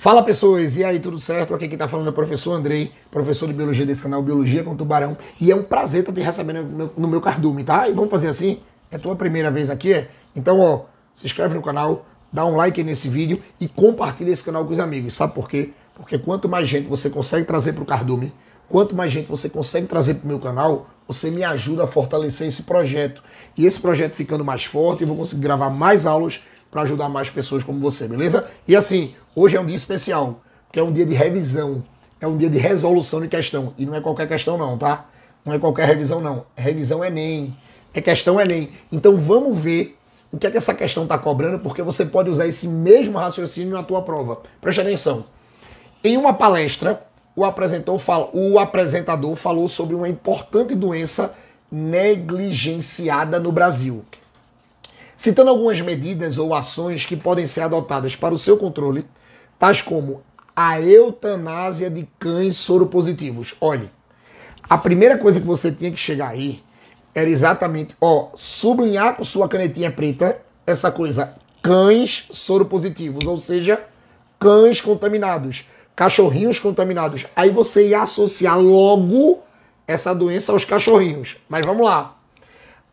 Fala pessoas, e aí, tudo certo? Aqui quem está falando é o professor Andrei, professor de Biologia desse canal Biologia com Tubarão, e é um prazer estar tá te recebendo no meu, no meu cardume, tá? E vamos fazer assim? É tua primeira vez aqui, é? Então, ó, se inscreve no canal, dá um like nesse vídeo e compartilha esse canal com os amigos, sabe por quê? Porque quanto mais gente você consegue trazer para o cardume, quanto mais gente você consegue trazer para o meu canal, você me ajuda a fortalecer esse projeto. E esse projeto ficando mais forte, eu vou conseguir gravar mais aulas para ajudar mais pessoas como você, beleza? E assim, hoje é um dia especial, porque é um dia de revisão, é um dia de resolução de questão. E não é qualquer questão, não, tá? Não é qualquer revisão, não. É revisão Enem. É questão Enem. Então vamos ver o que é que essa questão está cobrando, porque você pode usar esse mesmo raciocínio na tua prova. Preste atenção. Em uma palestra, o apresentador, fala, o apresentador falou sobre uma importante doença negligenciada no Brasil citando algumas medidas ou ações que podem ser adotadas para o seu controle, tais como a eutanásia de cães soropositivos. Olhe, a primeira coisa que você tinha que chegar aí era exatamente, ó, sublinhar com sua canetinha preta essa coisa, cães soropositivos, ou seja, cães contaminados, cachorrinhos contaminados. Aí você ia associar logo essa doença aos cachorrinhos. Mas vamos lá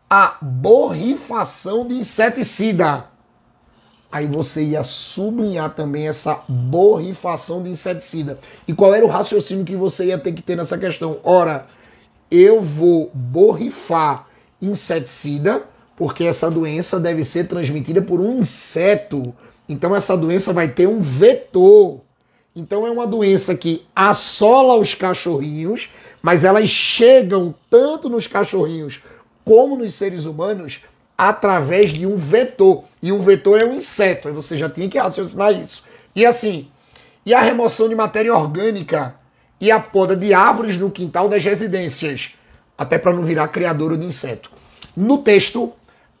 a borrifação de inseticida. Aí você ia sublinhar também essa borrifação de inseticida. E qual era o raciocínio que você ia ter que ter nessa questão? Ora, eu vou borrifar inseticida, porque essa doença deve ser transmitida por um inseto. Então essa doença vai ter um vetor. Então é uma doença que assola os cachorrinhos, mas elas chegam tanto nos cachorrinhos como nos seres humanos, através de um vetor. E um vetor é um inseto, aí você já tinha que raciocinar isso. E assim, e a remoção de matéria orgânica e a poda de árvores no quintal das residências, até para não virar criadora de inseto. No texto,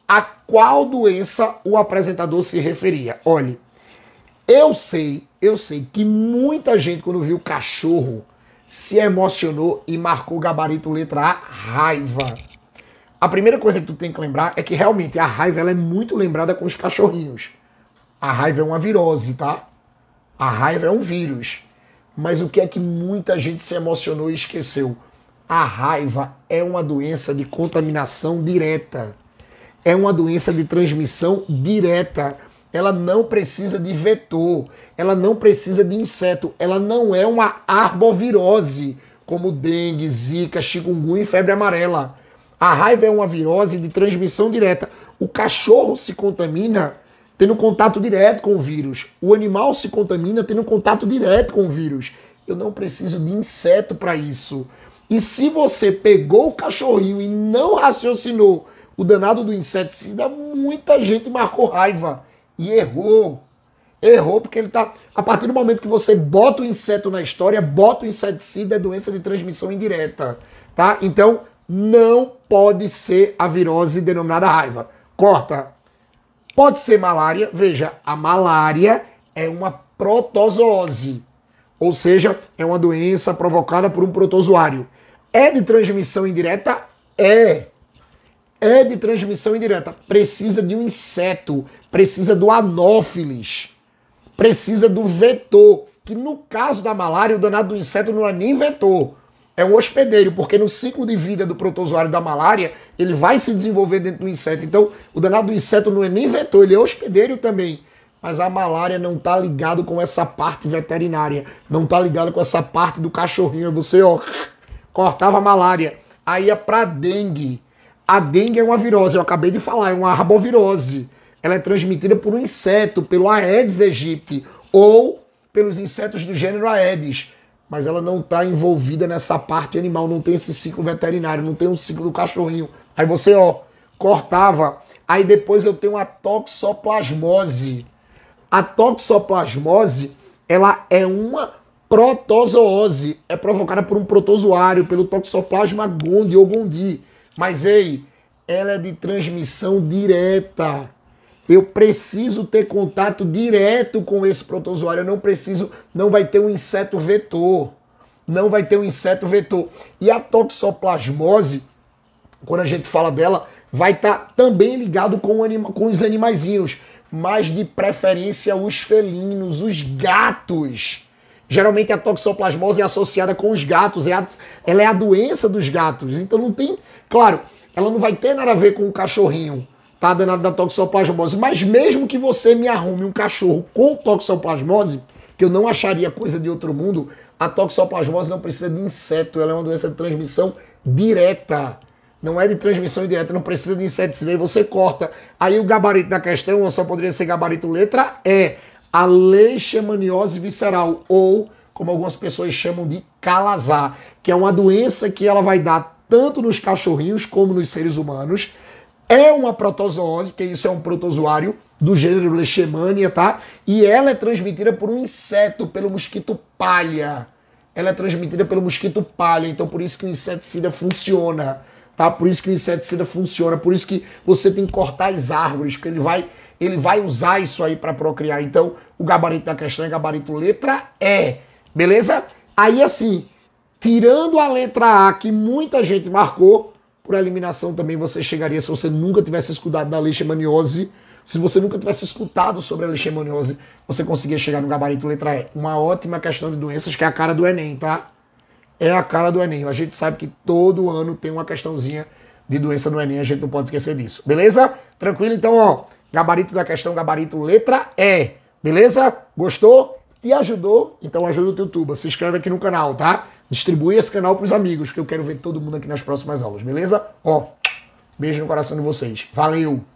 a qual doença o apresentador se referia? Olhe, eu sei, eu sei que muita gente quando viu cachorro se emocionou e marcou gabarito letra A, raiva. A primeira coisa que tu tem que lembrar é que realmente a raiva ela é muito lembrada com os cachorrinhos. A raiva é uma virose, tá? A raiva é um vírus. Mas o que é que muita gente se emocionou e esqueceu? A raiva é uma doença de contaminação direta. É uma doença de transmissão direta. Ela não precisa de vetor, ela não precisa de inseto, ela não é uma arbovirose como dengue, zika, chikungunya e febre amarela. A raiva é uma virose de transmissão direta. O cachorro se contamina tendo contato direto com o vírus. O animal se contamina tendo contato direto com o vírus. Eu não preciso de inseto para isso. E se você pegou o cachorrinho e não raciocinou o danado do inseticida, muita gente marcou raiva e errou. Errou porque ele tá. A partir do momento que você bota o inseto na história, bota o inseticida, é doença de transmissão indireta. Tá? Então, não pode ser a virose denominada raiva. Corta. Pode ser malária. Veja, a malária é uma protozoose, ou seja, é uma doença provocada por um protozoário. É de transmissão indireta? É. É de transmissão indireta. Precisa de um inseto, precisa do anófilis, precisa do vetor, que no caso da malária, o danado do inseto não é nem vetor é um hospedeiro, porque no ciclo de vida do protozoário da malária, ele vai se desenvolver dentro do inseto. Então, o danado do inseto não é nem vetor, ele é hospedeiro também. Mas a malária não tá ligado com essa parte veterinária, não tá ligado com essa parte do cachorrinho. Você, ó, cortava a malária, aí ia é pra dengue. A dengue é uma virose, eu acabei de falar, é uma arbovirose. Ela é transmitida por um inseto, pelo Aedes aegypti, ou pelos insetos do gênero Aedes mas ela não está envolvida nessa parte animal, não tem esse ciclo veterinário, não tem um ciclo do cachorrinho. Aí você, ó, cortava, aí depois eu tenho a toxoplasmose. A toxoplasmose, ela é uma protozoose, é provocada por um protozoário, pelo toxoplasma gondii ou gondii. Mas ei, ela é de transmissão direta. Eu preciso ter contato direto com esse protozoário. Eu não preciso, não vai ter um inseto vetor. Não vai ter um inseto vetor. E a toxoplasmose, quando a gente fala dela, vai estar tá também ligado com, anima, com os animaizinhos, mas de preferência os felinos, os gatos. Geralmente a toxoplasmose é associada com os gatos, é a, ela é a doença dos gatos. Então não tem, claro, ela não vai ter nada a ver com o cachorrinho tá danado da toxoplasmose. Mas mesmo que você me arrume um cachorro com toxoplasmose, que eu não acharia coisa de outro mundo, a toxoplasmose não precisa de inseto, ela é uma doença de transmissão direta. Não é de transmissão indireta, não precisa de inseticida, aí você corta. Aí o gabarito da questão só poderia ser gabarito letra E, a leishmaniose visceral, ou como algumas pessoas chamam de calazar, que é uma doença que ela vai dar tanto nos cachorrinhos como nos seres humanos, é uma protozoose, porque isso é um protozoário do gênero Leishmania, tá? E ela é transmitida por um inseto, pelo mosquito palha. Ela é transmitida pelo mosquito palha, então por isso que o inseticida funciona, tá? Por isso que o inseticida funciona, por isso que você tem que cortar as árvores, porque ele vai ele vai usar isso aí para procriar. Então, o gabarito da questão é gabarito letra E, beleza? Aí assim, tirando a letra A que muita gente marcou, por eliminação também você chegaria se você nunca tivesse escutado na leishmaniose. Se você nunca tivesse escutado sobre a leishmaniose, você conseguia chegar no gabarito letra E. Uma ótima questão de doenças que é a cara do Enem, tá? É a cara do Enem. A gente sabe que todo ano tem uma questãozinha de doença no Enem, a gente não pode esquecer disso. Beleza? Tranquilo? Então, ó, gabarito da questão, gabarito letra E. Beleza? Gostou? E ajudou? Então ajuda o YouTube Se inscreve aqui no canal, tá? distribuir esse canal para os amigos, que eu quero ver todo mundo aqui nas próximas aulas, beleza? Ó, beijo no coração de vocês. Valeu!